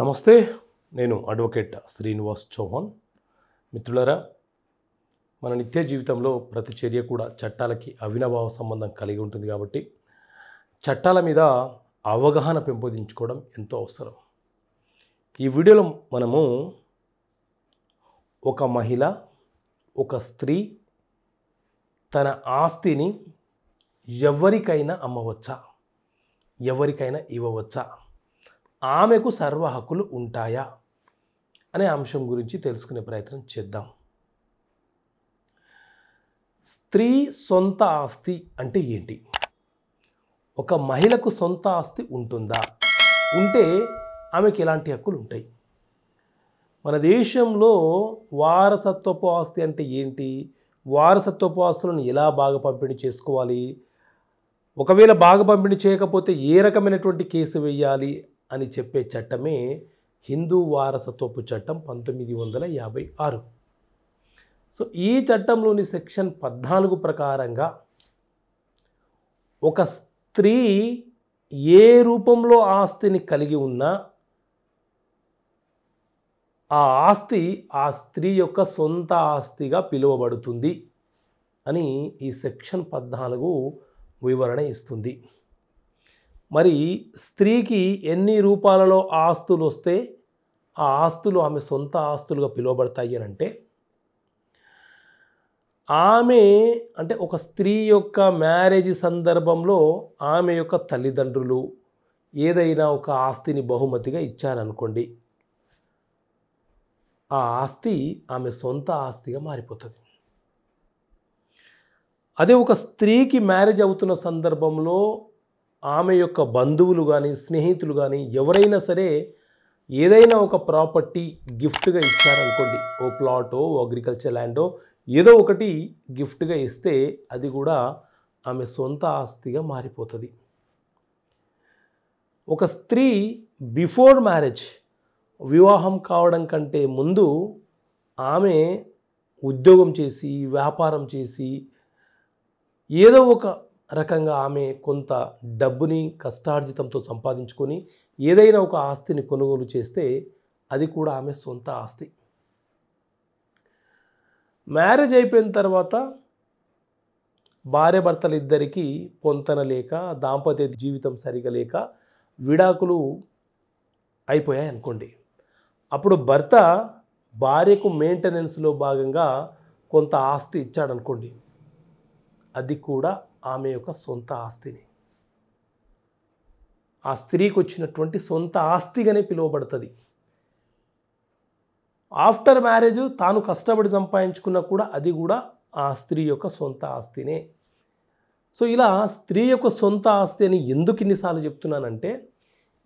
నమస్తే నేను అడ్వకేట్ శ్రీనివాస్ చౌహాన్ మిత్రులరా మన నిత్య జీవితంలో ప్రతి చర్య కూడా చట్టాలకి అవినాభావ సంబంధం కలిగి ఉంటుంది కాబట్టి చట్టాల మీద అవగాహన పెంపొందించుకోవడం ఎంతో అవసరం ఈ వీడియోలో మనము ఒక మహిళ ఒక స్త్రీ తన ఆస్తిని ఎవరికైనా అమ్మవచ్చా ఎవరికైనా ఇవ్వవచ్చా ఆమెకు సర్వ హక్కులు ఉంటాయా అనే అంశం గురించి తెలుసుకునే ప్రయత్నం చేద్దాం స్త్రీ సొంత ఆస్తి అంటే ఏంటి ఒక మహిళకు సొంత ఆస్తి ఉంటుందా ఉంటే ఆమెకి ఎలాంటి హక్కులు ఉంటాయి మన దేశంలో వారసత్వపు ఆస్తి అంటే ఏంటి వారసత్వపు ఆస్తులను ఎలా బాగా పంపిణీ చేసుకోవాలి ఒకవేళ బాగా పంపిణీ చేయకపోతే ఏ రకమైనటువంటి కేసు వేయాలి అని చెప్పే చట్టమే హిందూ వారసత్వపు చట్టం పంతొమ్మిది వందల యాభై ఆరు సో ఈ చట్టంలోని సెక్షన్ పద్నాలుగు ప్రకారంగా ఒక స్త్రీ ఏ రూపంలో ఆస్తిని కలిగి ఉన్నా ఆ ఆస్తి ఆ స్త్రీ యొక్క సొంత ఆస్తిగా పిలువబడుతుంది అని ఈ సెక్షన్ పద్నాలుగు వివరణ ఇస్తుంది మరి స్త్రీకి ఎన్ని రూపాలలో ఆస్తులు వస్తే ఆ ఆస్తులు ఆమె సొంత ఆస్తులుగా పిలువబడతాయి అని అంటే ఆమె అంటే ఒక స్త్రీ యొక్క మ్యారేజ్ సందర్భంలో ఆమె యొక్క తల్లిదండ్రులు ఏదైనా ఒక ఆస్తిని బహుమతిగా ఇచ్చారనుకోండి ఆ ఆస్తి ఆమె సొంత ఆస్తిగా మారిపోతుంది అదే ఒక స్త్రీకి మ్యారేజ్ అవుతున్న సందర్భంలో ఆమె యొక్క బంధువులు కానీ స్నేహితులు కానీ ఎవరైనా సరే ఏదైనా ఒక ప్రాపర్టీ గిఫ్ట్గా ఇచ్చారనుకోండి ఓ ప్లాటో ఓ అగ్రికల్చర్ ల్యాండో ఏదో ఒకటి గిఫ్ట్గా ఇస్తే అది కూడా ఆమె సొంత ఆస్తిగా మారిపోతుంది ఒక స్త్రీ బిఫోర్ మ్యారేజ్ వివాహం కావడం కంటే ముందు ఆమె ఉద్యోగం చేసి వ్యాపారం చేసి ఏదో ఒక రకంగా ఆమె కొంత డబ్బుని కష్టార్జితంతో సంపాదించుకొని ఏదైనా ఒక ఆస్తిని కొనుగోలు చేస్తే అది కూడా ఆమె సొంత ఆస్తి మ్యారేజ్ అయిపోయిన తర్వాత భర్తలిద్దరికీ పొంతన లేక దాంపత్య జీవితం సరిగా లేక విడాకులు అయిపోయాయి అనుకోండి అప్పుడు భర్త భార్యకు మెయింటెనెన్స్లో భాగంగా కొంత ఆస్తి ఇచ్చాడనుకోండి అది కూడా ఆమె యొక్క సొంత ఆస్తిని ఆ స్త్రీకి వచ్చినటువంటి సొంత ఆస్తిగానే పిలువబడుతుంది ఆఫ్టర్ మ్యారేజ్ తాను కష్టపడి సంపాదించుకున్న కూడా అది కూడా ఆ స్త్రీ యొక్క సొంత ఆస్తినే సో ఇలా స్త్రీ యొక్క సొంత ఆస్తి అని ఎందుకు ఇన్నిసార్లు చెప్తున్నానంటే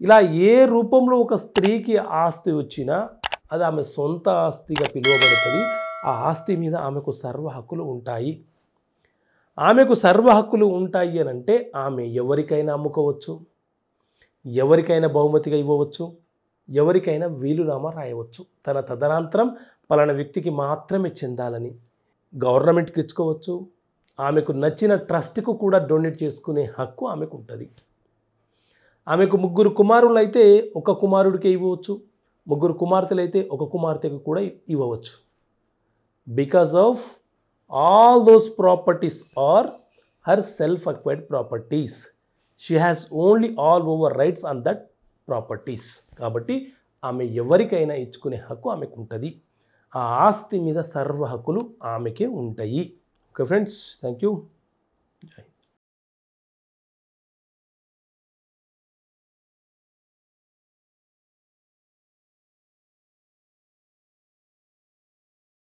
ఇలా ఏ రూపంలో ఒక స్త్రీకి ఆస్తి వచ్చినా అది ఆమె సొంత ఆస్తిగా పిలువబడుతుంది ఆ ఆస్తి మీద ఆమెకు సర్వ హక్కులు ఉంటాయి ఆమెకు సర్వ హక్కులు ఉంటాయి అని అంటే ఆమె ఎవరికైనా అమ్ముకోవచ్చు ఎవరికైనా బహుమతిగా ఇవ్వవచ్చు ఎవరికైనా వీలునామా రాయవచ్చు తన తదనంతరం పలానా వ్యక్తికి మాత్రమే చెందాలని గవర్నమెంట్కి ఇచ్చుకోవచ్చు ఆమెకు నచ్చిన ట్రస్ట్కు కూడా డొనేట్ చేసుకునే హక్కు ఆమెకు ఉంటుంది ఆమెకు ముగ్గురు కుమారులు అయితే ఒక కుమారుడికే ఇవ్వవచ్చు ముగ్గురు కుమార్తెలు అయితే ఒక కుమార్తెకు కూడా ఇవ్వవచ్చు because of all those properties are her self-acquired properties. She has only all over rights on that properties కాబట్టి ఆమె ఎవరికైనా ఇచ్చుకునే హక్కు ఆమెకు ఉంటుంది ఆ ఆస్తి మీద సర్వ హక్కులు ఆమెకే ఉంటాయి ఓకే ఫ్రెండ్స్ థ్యాంక్ యూ జై